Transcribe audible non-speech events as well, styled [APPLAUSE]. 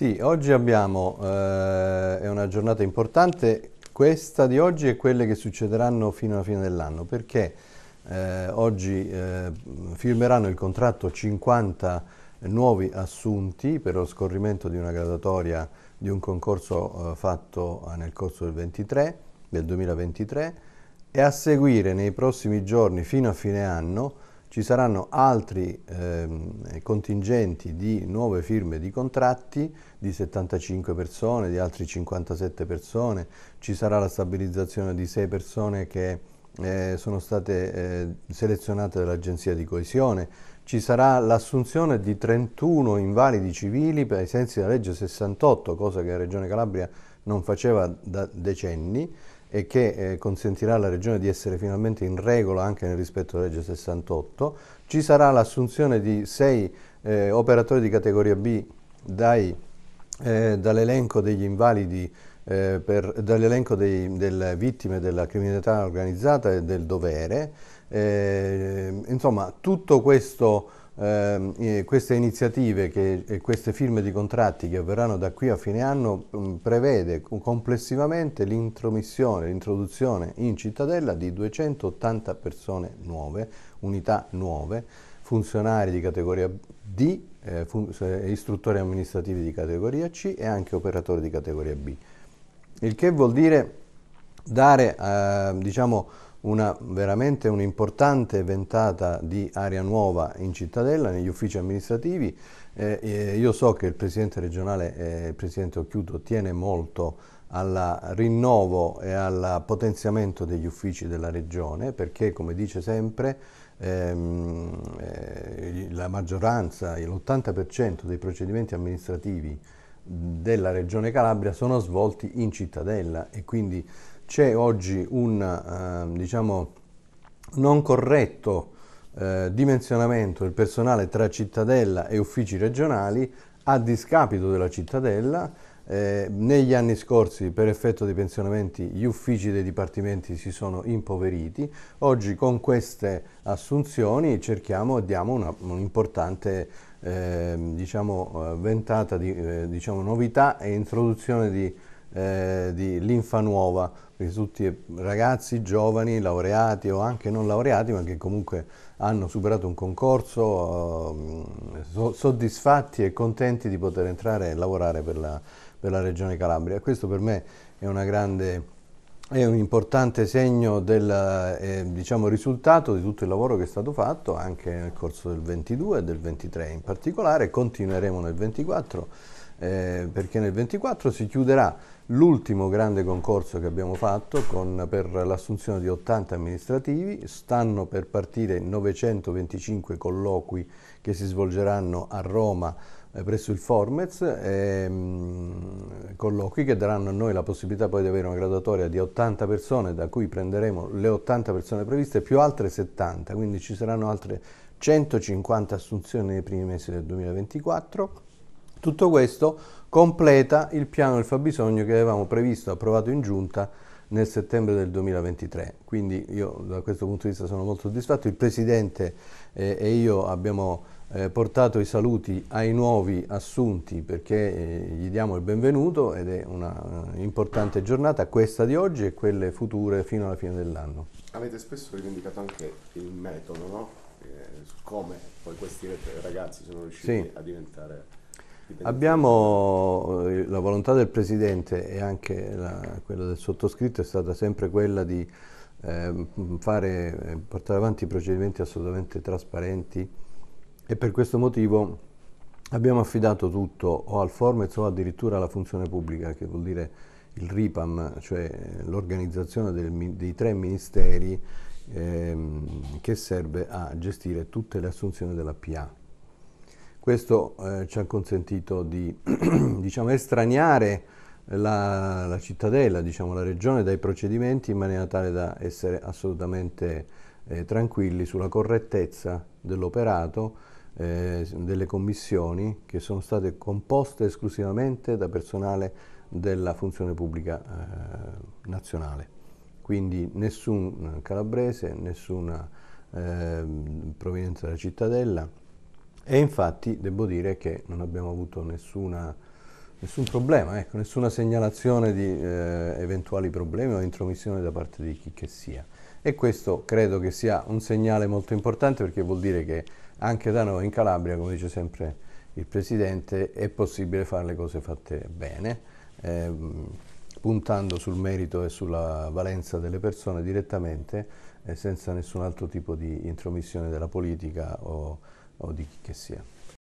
Sì, oggi abbiamo, eh, è una giornata importante, questa di oggi e quelle che succederanno fino alla fine dell'anno, perché eh, oggi eh, firmeranno il contratto 50 nuovi assunti per lo scorrimento di una gradatoria di un concorso eh, fatto eh, nel corso del, 23, del 2023 e a seguire nei prossimi giorni fino a fine anno ci saranno altri eh, contingenti di nuove firme di contratti di 75 persone, di altri 57 persone, ci sarà la stabilizzazione di 6 persone che eh, sono state eh, selezionate dall'Agenzia di Coesione, ci sarà l'assunzione di 31 invalidi civili per i sensi della legge 68, cosa che la Regione Calabria non faceva da decenni, e che eh, consentirà alla Regione di essere finalmente in regola anche nel rispetto della legge 68. Ci sarà l'assunzione di sei eh, operatori di categoria B eh, dall'elenco degli invalidi, eh, dall'elenco delle vittime della criminalità organizzata e del dovere. Eh, insomma, tutto questo Ehm, eh, queste iniziative che, e queste firme di contratti che avverranno da qui a fine anno mh, mm, prevede complessivamente l'intromissione, l'introduzione in cittadella di 280 persone nuove, unità nuove, funzionari di categoria D, eh, fun istruttori amministrativi di categoria C e anche operatori di categoria B. Il che vuol dire dare eh, diciamo, una, veramente un'importante ventata di aria nuova in cittadella, negli uffici amministrativi. Eh, io so che il Presidente regionale, eh, il Presidente Occhiuto, tiene molto al rinnovo e al potenziamento degli uffici della Regione perché, come dice sempre, ehm, eh, la maggioranza, l'80% dei procedimenti amministrativi della Regione Calabria sono svolti in cittadella e quindi c'è oggi un eh, diciamo, non corretto eh, dimensionamento del personale tra cittadella e uffici regionali a discapito della cittadella. Eh, negli anni scorsi per effetto dei pensionamenti gli uffici dei dipartimenti si sono impoveriti, oggi con queste assunzioni cerchiamo e diamo un'importante un Ehm, diciamo, eh, ventata di eh, diciamo, novità e introduzione di, eh, di linfa nuova, per tutti i ragazzi, giovani, laureati o anche non laureati, ma che comunque hanno superato un concorso ehm, so, soddisfatti e contenti di poter entrare e lavorare per la, per la Regione Calabria. Questo per me è una grande è un importante segno del eh, diciamo, risultato di tutto il lavoro che è stato fatto anche nel corso del 22 e del 23 in particolare, continueremo nel 24 eh, perché nel 24 si chiuderà l'ultimo grande concorso che abbiamo fatto con, per l'assunzione di 80 amministrativi, stanno per partire 925 colloqui che si svolgeranno a Roma eh, presso il Formez, ehm, colloqui che daranno a noi la possibilità poi di avere una graduatoria di 80 persone, da cui prenderemo le 80 persone previste più altre 70, quindi ci saranno altre 150 assunzioni nei primi mesi del 2024. Tutto questo completa il piano del fabbisogno che avevamo previsto, approvato in giunta nel settembre del 2023. Quindi io da questo punto di vista sono molto soddisfatto. Il Presidente eh, e io abbiamo eh, portato i saluti ai nuovi assunti perché eh, gli diamo il benvenuto ed è una uh, importante giornata, questa di oggi e quelle future fino alla fine dell'anno. Avete spesso rivendicato anche il metodo, no? Eh, come poi questi ragazzi sono riusciti sì. a diventare Abbiamo eh, la volontà del Presidente e anche la, quella del sottoscritto è stata sempre quella di ehm, eh, fare, portare avanti procedimenti assolutamente trasparenti e per questo motivo abbiamo affidato tutto o al Formez o addirittura alla funzione pubblica, che vuol dire il RIPAM, cioè l'organizzazione dei tre ministeri ehm, che serve a gestire tutte le assunzioni della PA. Questo eh, ci ha consentito di [CLEARS THROAT] diciamo, estraniare la, la cittadella, diciamo, la regione dai procedimenti in maniera tale da essere assolutamente eh, tranquilli sulla correttezza dell'operato eh, delle commissioni che sono state composte esclusivamente da personale della funzione pubblica eh, nazionale. Quindi nessun eh, calabrese, nessuna ehm, provenienza della cittadella, e infatti devo dire che non abbiamo avuto nessuna, nessun problema, ecco, nessuna segnalazione di eh, eventuali problemi o intromissione da parte di chi che sia. E questo credo che sia un segnale molto importante perché vuol dire che anche da noi in Calabria, come dice sempre il Presidente, è possibile fare le cose fatte bene, eh, puntando sul merito e sulla valenza delle persone direttamente, eh, senza nessun altro tipo di intromissione della politica o o di chi che sia.